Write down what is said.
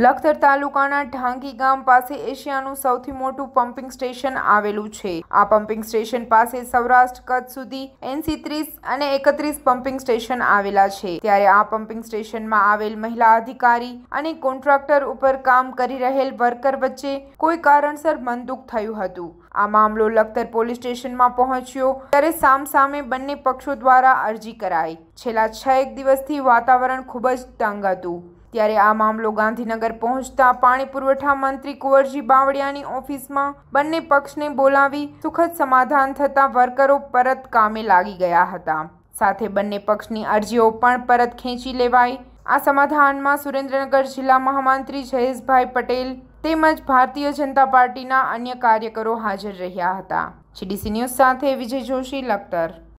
લખતર તાલુકાના ઢાંગી ગામ પાસે એશિયાનું સૌથી મોટું પમ્પિંગ સ્ટેશન આવેલું છે આ પંપિંગ સ્ટેશન પાસે સૌરાષ્ટ્ર કચ્છ સુધી એનસી ત્રીસ અને એકત્રીસ પમ્પિંગ સ્ટેશન આવેલા છે ત્યારે આ પમ્પિંગ સ્ટેશનમાં આવેલ મહિલા અધિકારી અને કોન્ટ્રાક્ટર ઉપર કામ કરી રહેલ વર્કર વચ્ચે કોઈ કારણસર મનદુખ થયું હતું આ મામલો લખતર પોલીસ સ્ટેશનમાં પહોંચ્યો ત્યારે સામસામે બંને પક્ષો દ્વારા અરજી કરાઈ છેલ્લા છ એક દિવસથી વાતાવરણ ખૂબ જ તંગ હતું ત્યારે આ મામલો ગાંધીનગર પહોંચતા પાણી પુરવઠા મંત્રી કુંવરજી બાવળિયાની ઓફિસમાં બંને પક્ષને બોલાવી સુખદ સમાધાન થતાં વર્કરો પરત કામે લાગી ગયા હતા સાથે બંને પક્ષની અરજીઓ પણ પરત ખેંચી લેવાઈ આ સમાધાનમાં સુરેન્દ્રનગર જિલ્લા મહામંત્રી જયેશભાઈ પટેલ તેમજ ભારતીય જનતા પાર્ટીના અન્ય કાર્યકરો હાજર રહ્યા હતા જીડીસી ન્યૂઝ સાથે વિજય જોશી લખતર